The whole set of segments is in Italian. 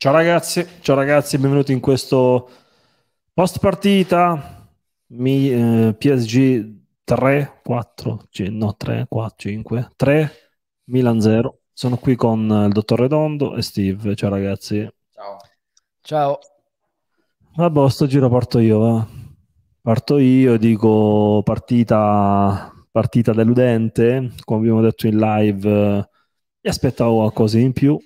Ciao ragazzi, ciao ragazzi, benvenuti in questo post partita Mi, eh, PSG 3, 4, no 3, 4, 5, 3, Milan 0. Sono qui con il dottor Redondo e Steve. Ciao ragazzi. Ciao. Ciao. Vabbè, sto giro parto io. Eh. Parto io, e dico partita, partita deludente, come abbiamo detto in live, eh, mi aspettavo qualcosa in più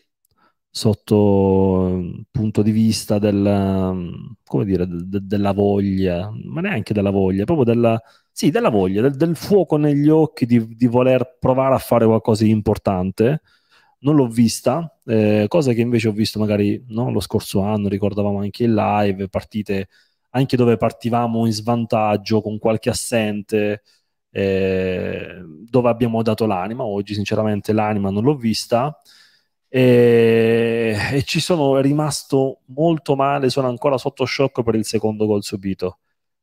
sotto il ehm, punto di vista del, ehm, come dire, de, della, voglia, ma neanche della voglia, proprio della, sì, della voglia, del, del, fuoco negli occhi di, di, voler provare a fare qualcosa di importante. Non l'ho vista, eh, cosa che invece ho visto magari no, lo scorso anno, ricordavamo anche in live, partite anche dove partivamo in svantaggio con qualche assente, eh, dove abbiamo dato l'anima. Oggi sinceramente l'anima non l'ho vista e, e, ci sono rimasto molto male, sono ancora sotto shock per il secondo gol subito,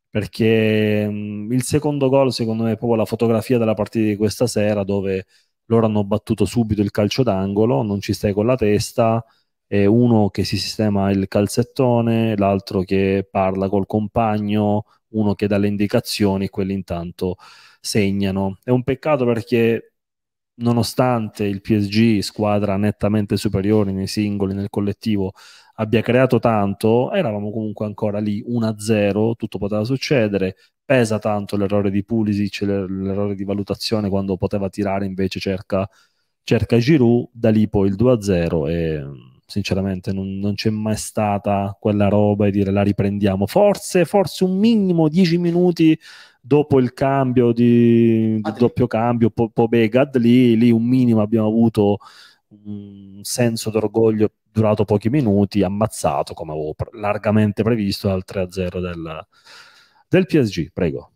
perché mh, il secondo gol secondo me è proprio la fotografia della partita di questa sera dove loro hanno battuto subito il calcio d'angolo, non ci stai con la testa, e uno che si sistema il calzettone, l'altro che parla col compagno, uno che dà le indicazioni, quelli intanto segnano. È un peccato perché nonostante il PSG, squadra nettamente superiore nei singoli, nel collettivo, abbia creato tanto, eravamo comunque ancora lì 1-0, tutto poteva succedere, pesa tanto l'errore di Pulisic, l'errore di valutazione quando poteva tirare invece cerca, cerca Giroud, da lì poi il 2-0 e sinceramente non, non, c'è mai stata quella roba e dire la riprendiamo forse, forse un minimo dieci minuti dopo il cambio di, di doppio cambio po- Begad, lì, lì un minimo abbiamo avuto un senso d'orgoglio durato pochi minuti ammazzato come avevo pre- largamente previsto dal 3-0 del, del PSG prego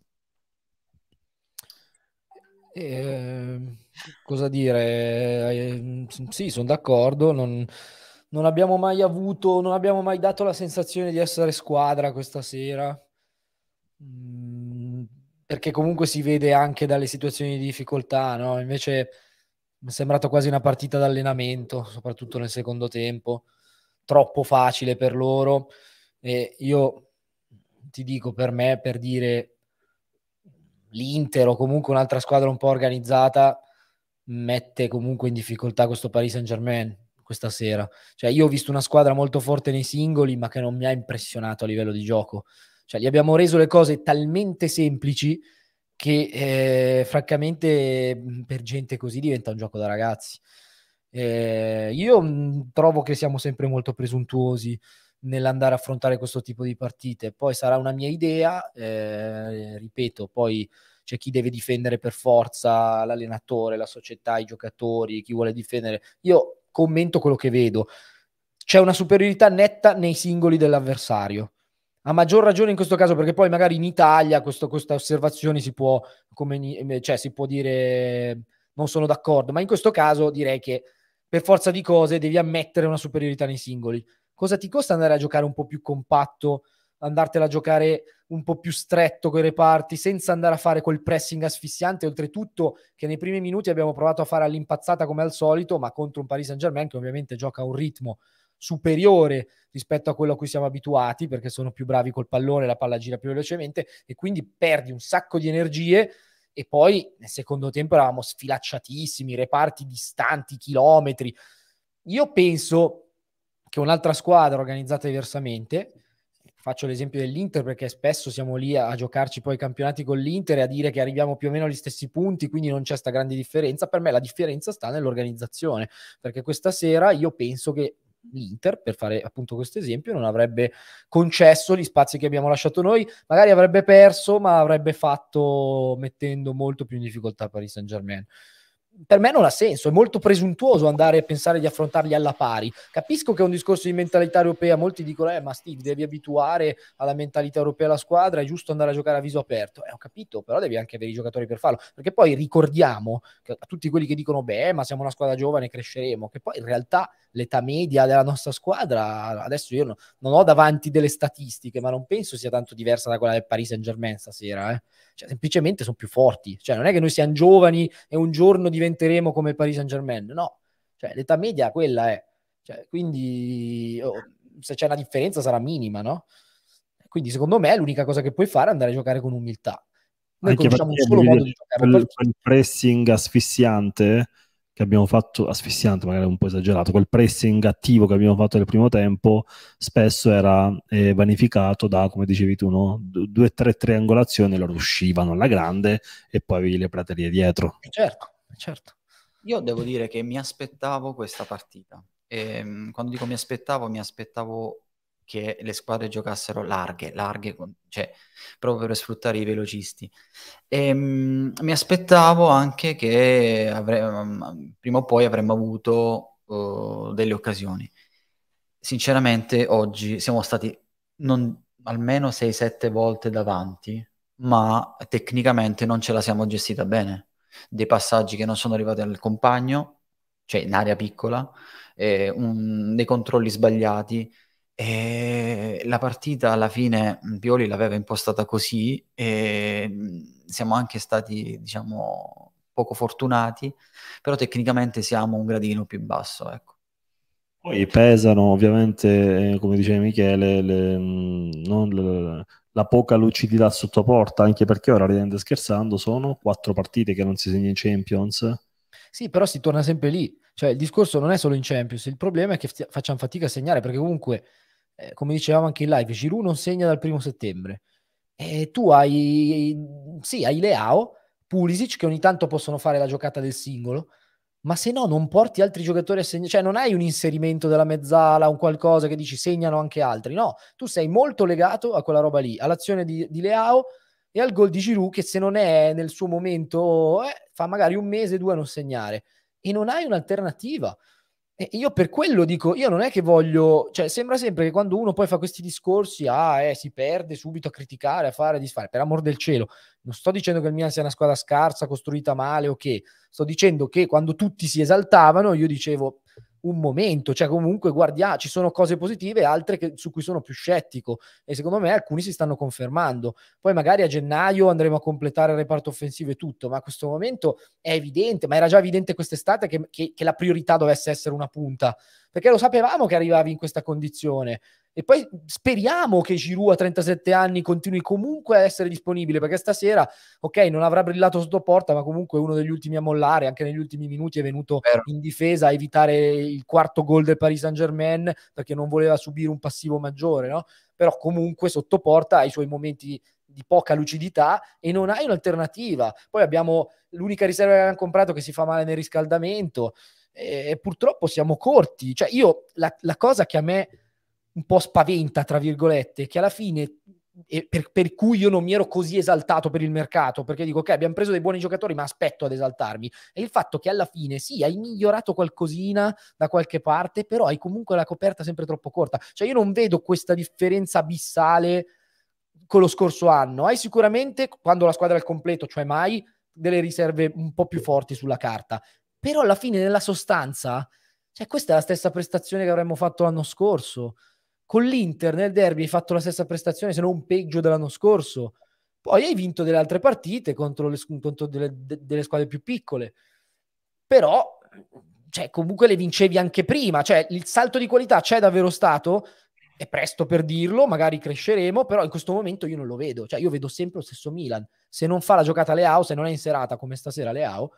eh, cosa dire eh, sì sono d'accordo non non abbiamo mai avuto, non abbiamo mai dato la sensazione di essere squadra questa sera, mm, perché comunque si vede anche dalle situazioni di difficoltà, no? invece mi è sembrata quasi una partita d'allenamento, soprattutto nel secondo tempo, troppo facile per loro e io ti dico per me, per dire l'Inter o comunque un'altra squadra un po' organizzata mette comunque in difficoltà questo Paris Saint Germain questa sera. Cioè, io ho visto una squadra molto forte nei singoli, ma che non mi ha impressionato a livello di gioco. Cioè, gli abbiamo reso le cose talmente semplici che eh, francamente mm, per gente così diventa un gioco da ragazzi. Eh, io mh, mm, trovo che siamo sempre molto presuntuosi nell'andare a affrontare questo tipo di partite. Poi sarà una mia idea, eh, ripeto, poi c'è chi deve difendere per forza l'allenatore, la società, i giocatori, chi vuole difendere. Io commento quello che vedo. C'è una superiorità netta nei singoli dell'avversario. A maggior ragione in questo caso, perché poi magari in Italia questo, questa osservazione si può, come, eh, cioè, si può dire non sono d'accordo, ma in questo caso direi che per forza di cose devi ammettere una superiorità nei singoli. Cosa ti costa andare a giocare un po' più compatto andartela a giocare un po' più stretto con i reparti, senza andare a fare quel pressing asfissiante, oltretutto che nei primi minuti abbiamo provato a fare all'impazzata come al solito, ma contro un Paris Saint-Germain che ovviamente gioca a un ritmo superiore rispetto a quello a cui siamo abituati, perché sono più bravi col pallone, la palla gira più velocemente e quindi perdi un sacco di energie e poi nel secondo tempo eravamo sfilacciatissimi, reparti distanti, chilometri. Io penso che un'altra squadra organizzata diversamente faccio l'esempio dell'Inter perché spesso siamo lì a, a giocarci poi i campionati con l'Inter e a dire che arriviamo più o meno agli stessi punti, quindi non c'è sta grande differenza. Per me la differenza sta nell'organizzazione, perché questa sera io penso che l'Inter, per fare appunto questo esempio, non avrebbe concesso gli spazi che abbiamo lasciato noi, magari avrebbe perso, ma avrebbe fatto mettendo molto più in difficoltà Paris Saint-Germain per me non ha senso, è molto presuntuoso andare a pensare di affrontarli alla pari. Capisco che è un discorso di mentalità europea, molti dicono, eh, ma Steve, devi abituare alla mentalità europea la squadra, è giusto andare a giocare a viso aperto. Eh, ho capito, però devi anche avere i giocatori per farlo, perché poi ricordiamo a tutti quelli che dicono, beh, ma siamo una squadra giovane, cresceremo, che poi in realtà l'età media della nostra squadra, adesso io no, non ho davanti delle statistiche, ma non penso sia tanto diversa da quella del Paris Saint Germain stasera. Eh. Cioè, semplicemente sono più forti. Cioè, non è che noi siamo giovani e un giorno diventeremo come Paris Saint Germain. No, cioè, l'età media quella è. Cioè, quindi oh, se c'è una differenza sarà minima, no? Quindi secondo me l'unica cosa che puoi fare è andare a giocare con umiltà. Noi Anche conosciamo un solo modo di giocare. Quel, quel pressing asfissiante che abbiamo fatto, asfissiante magari un po' esagerato, quel pressing attivo che abbiamo fatto nel primo tempo spesso era eh, vanificato da, come dicevi tu, no? due o tre triangolazioni loro uscivano alla grande e poi avevi le praterie dietro. Certo, certo. Io devo dire che mi aspettavo questa partita. E, ehm, quando dico mi aspettavo, mi aspettavo che le squadre giocassero larghe, larghe con, cioè, proprio per sfruttare i velocisti. E, ehm, mh, mi aspettavo anche che avre- ehm, prima o poi avremmo avuto uh, delle occasioni. Sinceramente oggi siamo stati non, almeno 6-7 volte davanti, ma tecnicamente non ce la siamo gestita bene. Dei passaggi che non sono arrivati al compagno, cioè in area piccola, eh, un, dei controlli sbagliati, e la partita alla fine Pioli l'aveva impostata così e siamo anche stati, diciamo, poco fortunati, però tecnicamente siamo un gradino più basso, ecco. Poi pesano ovviamente, eh, come diceva Michele, le, non, le, la poca lucidità sotto porta, anche perché ora, ridendo scherzando, sono quattro partite che non si segna in Champions. Sì, però si torna sempre lì. Cioè, il discorso non è solo in Champions, il problema è che facciamo fatica a segnare, perché comunque eh, come dicevamo anche in live, Giroud non segna dal primo settembre. E tu hai, sì, hai Leao, Pulisic che ogni tanto possono fare la giocata del singolo, ma se no non porti altri giocatori a segnare, cioè non hai un inserimento della mezzala, un qualcosa che dici segnano anche altri, no, tu sei molto legato a quella roba lì, all'azione di, di Leao e al gol di Giroud che se non è nel suo momento eh, fa magari un mese, due a non segnare e non hai un'alternativa. E io per quello dico, io non è che voglio, cioè sembra sempre che quando uno poi fa questi discorsi, ah, eh, si perde subito a criticare, a fare, a disfare, per amor del cielo, non sto dicendo che il Milan sia una squadra scarsa, costruita male o okay. che, sto dicendo che quando tutti si esaltavano, io dicevo, un momento, cioè comunque guardia, ci sono cose positive e altre che, su cui sono più scettico e secondo me alcuni si stanno confermando. Poi magari a gennaio andremo a completare il reparto offensivo e tutto, ma a questo momento è evidente, ma era già evidente quest'estate che, che, che la priorità dovesse essere una punta, perché lo sapevamo che arrivavi in questa condizione, e poi speriamo che Giroud a 37 anni continui comunque a essere disponibile, perché stasera, ok, non avrà brillato sotto porta, ma comunque è uno degli ultimi a mollare, anche negli ultimi minuti è venuto Vero. in difesa a evitare il quarto gol del Paris Saint-Germain, perché non voleva subire un passivo maggiore, no? Però comunque sotto porta ha i suoi momenti di poca lucidità e non hai un'alternativa. Poi abbiamo l'unica riserva che abbiamo comprato che si fa male nel riscaldamento e, purtroppo siamo corti. Cioè io, la, la cosa che a me un po' spaventa, tra virgolette, che alla fine per, per, cui io non mi ero così esaltato per il mercato, perché dico ok, abbiamo preso dei buoni giocatori, ma aspetto ad esaltarmi. è il fatto che alla fine sì, hai migliorato qualcosina da qualche parte, però hai comunque la coperta sempre troppo corta. Cioè io non vedo questa differenza abissale con lo scorso anno. Hai sicuramente, quando la squadra è al completo, cioè mai, delle riserve un po' più forti sulla carta. Però alla fine, nella sostanza, cioè questa è la stessa prestazione che avremmo fatto l'anno scorso. Con l'Inter nel derby hai fatto la stessa prestazione, se non peggio dell'anno scorso. Poi hai vinto delle altre partite contro, le, contro delle, de, delle, squadre più piccole. Però, cioè, comunque le vincevi anche prima. Cioè, il salto di qualità c'è davvero stato. È presto per dirlo, magari cresceremo, però in questo momento io non lo vedo. Cioè, io vedo sempre lo stesso Milan. Se non fa la giocata Leao, se non è in serata come stasera Leao,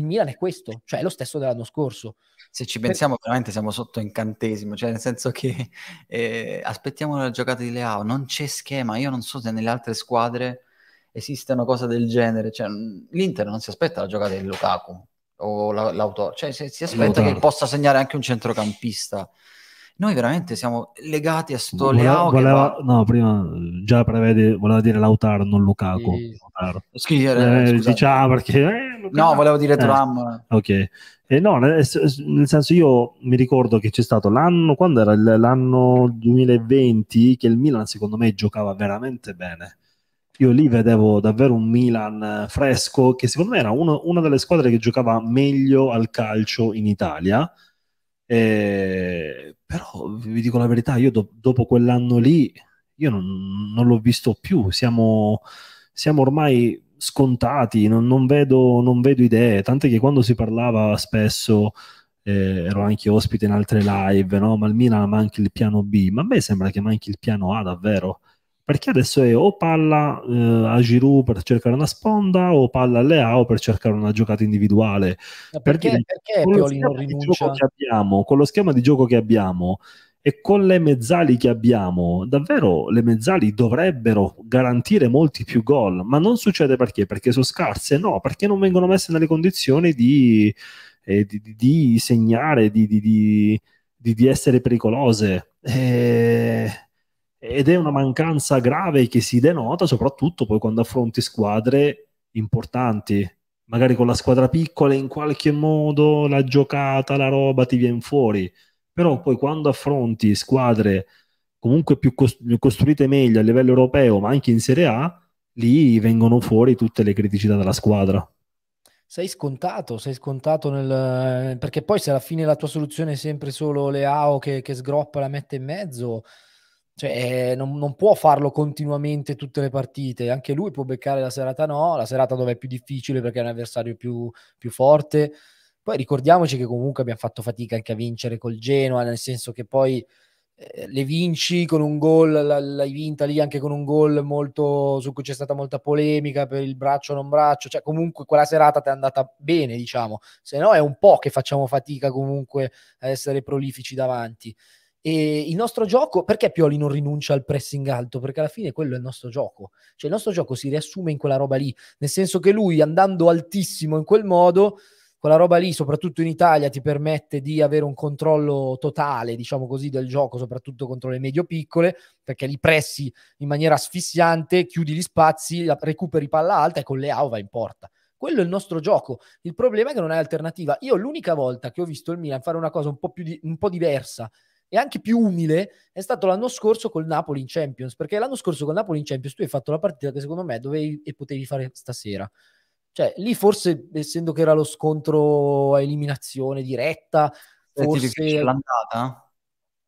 il Milan è questo, cioè è lo stesso dell'anno scorso. Se ci pensiamo, per... veramente siamo sotto incantesimo, cioè nel senso che eh, aspettiamo la giocata di Leao, non c'è schema. Io non so se nelle altre squadre esiste una cosa del genere. Cioè, mm, L'Inter non si aspetta la giocata di Lukaku o la, l'auto, cioè se, si aspetta Lutaro. che possa segnare anche un centrocampista. Noi veramente siamo legati a sto voleva, Leao. Voleva, va... No, prima già prevede, voleva dire Lautaro, non Lukaku. E... Lautaro. Schiere, eh, eh diciamo perché. Eh, No, volevo dire eh, Tram. Ok. e eh, no, nel, nel, senso io mi ricordo che c'è stato l'anno, quando era l'anno 2020, che il Milan secondo me giocava veramente bene. Io lì vedevo davvero un Milan fresco, che secondo me era uno, una delle squadre che giocava meglio al calcio in Italia. E, eh, però vi dico la verità, io do, dopo quell'anno lì, io non, non l'ho visto più. Siamo, siamo ormai scontati, non, non, vedo, non vedo idee, tant'è che quando si parlava spesso... Eh, ero anche ospite in altre live, no? ma il Milan manchi il piano B, ma a me sembra che manchi il piano A davvero, perché adesso è o palla eh, a Giroud per cercare una sponda o palla a Leao per cercare una giocata individuale. Ma perché, per perché Pioli non rinuncia? con lo schema di gioco che abbiamo, e con le mezzali che abbiamo, davvero le mezzali dovrebbero garantire molti più gol, ma non succede perché? Perché sono scarse? No, perché non vengono messe nelle condizioni di, eh, di, di segnare, di, di, essere pericolose. Eh, ed è una mancanza grave che si denota soprattutto poi quando affronti squadre importanti. Magari con la squadra piccola in qualche modo la giocata, la roba ti viene fuori però poi quando affronti squadre comunque più costruite meglio a livello europeo, ma anche in Serie A, lì vengono fuori tutte le criticità della squadra. Sei scontato, sei scontato nel... perché poi se alla fine la tua soluzione è sempre solo Leao che, che sgroppa e la mette in mezzo, cioè, eh, non, non, può farlo continuamente tutte le partite, anche lui può beccare la serata no, la serata dove è più difficile perché è un avversario più, più forte, poi ricordiamoci che comunque abbiamo fatto fatica anche a vincere col Genoa, nel senso che poi eh, le vinci con un gol, l'hai vinta lì anche con un gol molto, su cui c'è stata molta polemica per il braccio o non braccio, cioè comunque quella serata ti è andata bene, diciamo, se no è un po' che facciamo fatica comunque a essere prolifici davanti. E il nostro gioco, perché Pioli non rinuncia al pressing alto? Perché alla fine quello è il nostro gioco. Cioè il nostro gioco si riassume in quella roba lì, nel senso che lui andando altissimo in quel modo quella roba lì, soprattutto in Italia, ti permette di avere un controllo totale, diciamo così, del gioco, soprattutto contro le medio-piccole, perché li pressi in maniera asfissiante, chiudi gli spazi, recuperi palla alta e con le AO va in porta. Quello è il nostro gioco. Il problema è che non hai alternativa. Io l'unica volta che ho visto il Milan fare una cosa un po', più di, un po diversa e anche più umile è stato l'anno scorso col Napoli in Champions, perché l'anno scorso col Napoli in Champions tu hai fatto la partita che secondo me dovevi e potevi fare stasera cioè, lì forse, essendo che era lo scontro a eliminazione diretta, eh, forse... L'andata?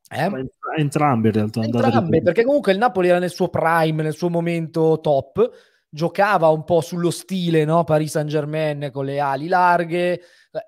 Eh? Entrambe in realtà. Entrambe, perché comunque il Napoli era nel suo prime, nel suo momento top, giocava un po' sullo stile no? Paris Saint Germain con le ali larghe, eh,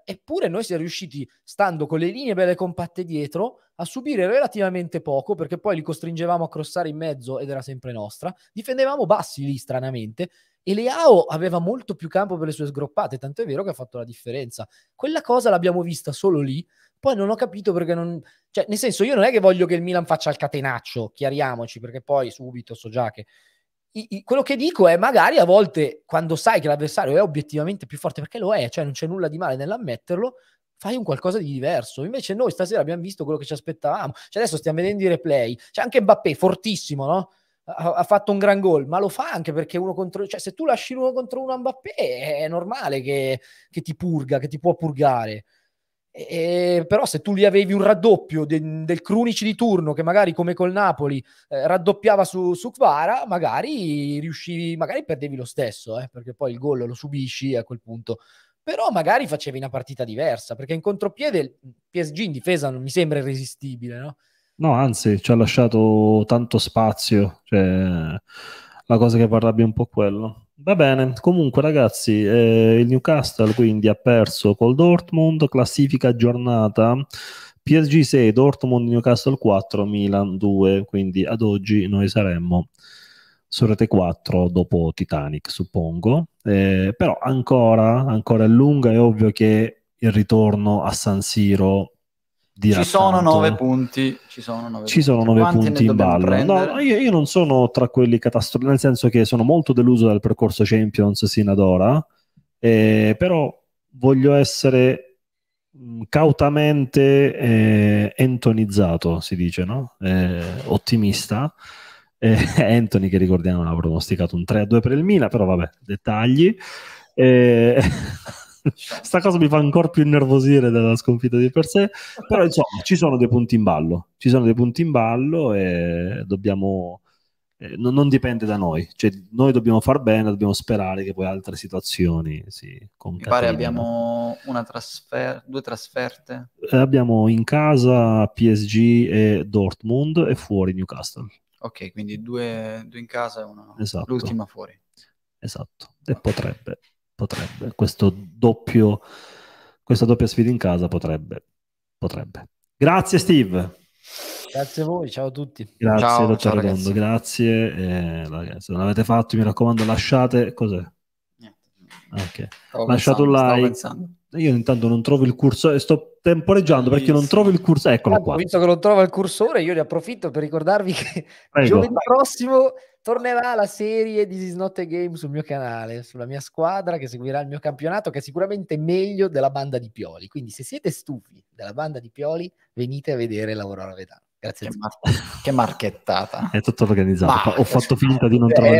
eppure noi siamo riusciti, stando con le linee belle compatte dietro, a subire relativamente poco, perché poi li costringevamo a crossare in mezzo ed era sempre nostra, difendevamo bassi lì stranamente, e Leao aveva molto più campo per le sue sgroppate, tanto è vero che ha fatto la differenza. Quella cosa l'abbiamo vista solo lì, poi non ho capito perché non... Cioè, nel senso, io non è che voglio che il Milan faccia il catenaccio, chiariamoci, perché poi subito so già che... I, I, quello che dico è magari a volte quando sai che l'avversario è obiettivamente più forte, perché lo è, cioè non c'è nulla di male nell'ammetterlo, fai un qualcosa di diverso. Invece noi stasera abbiamo visto quello che ci aspettavamo. Cioè adesso stiamo vedendo i replay. C'è cioè, anche Mbappé, fortissimo, no? ha, fatto un gran gol, ma lo fa anche perché uno contro, cioè se tu lasci uno contro uno a Mbappé è normale che, che ti purga, che ti può purgare. E, però se tu gli avevi un raddoppio de, del Crunici di turno che magari come col Napoli eh, raddoppiava su, su Kvara magari riuscivi, magari perdevi lo stesso eh, perché poi il gol lo subisci a quel punto però magari facevi una partita diversa perché in contropiede il PSG in difesa non mi sembra irresistibile no? No, anzi, ci ha lasciato tanto spazio. Cioè, la cosa che va un po' quello. Va bene, comunque ragazzi, eh, il Newcastle quindi ha perso col Dortmund, classifica aggiornata, PSG 6, Dortmund, Newcastle 4, Milan 2, quindi ad oggi noi saremmo su Rete 4 dopo Titanic, suppongo. Eh, però ancora, ancora è lunga, è ovvio che il ritorno a San Siro ci sono, punti, ci sono nove ci punti. Sono nove punti in ballo. No, io, io, non sono tra quelli catastrofici, nel senso che sono molto deluso dal percorso Champions sino ad ora, eh, però voglio essere mm, cautamente eh, entonizzato, si dice, no? Eh, ottimista. Eh, Anthony, che ricordiamo, ha pronosticato un 3-2 per il Milan, però vabbè, dettagli. Eh, sta cosa mi fa ancora più innervosire della sconfitta di per sé, però insomma ci sono dei punti in ballo, ci sono dei punti in ballo e dobbiamo... Eh, non, non, dipende da noi, cioè noi dobbiamo far bene, dobbiamo sperare che poi altre situazioni si concatenino. Mi pare abbiamo trasfer- due trasferte. Eh, abbiamo in casa PSG e Dortmund e fuori Newcastle. Ok, quindi due, due in casa e una... esatto. l'ultima fuori. Esatto, e potrebbe potrebbe, questo doppio, questa doppia sfida in casa potrebbe, potrebbe. Grazie Steve. Grazie a voi, ciao a tutti. Grazie, ciao, ciao, Redondo, grazie. Eh, ragazzi, se non l'avete fatto, mi raccomando, lasciate... Cos'è? Niente. Okay. Lasciate un like. Io intanto non trovo il cursore, eh, sto temporeggiando perché non trovo il cursore. Eccolo qua. Visto che non trovo il cursore, io ne approfitto per ricordarvi che Prego. giovedì prossimo tornerà la serie This is not a game sul mio canale, sulla mia squadra che seguirà il mio campionato che è sicuramente meglio della banda di Pioli. Quindi se siete stufi della banda di Pioli, venite a vedere l'Aurora Vedano. Grazie. Che, mar- che marchettata. È tutto organizzato. Ma, Ho fatto finta di non trovare eh,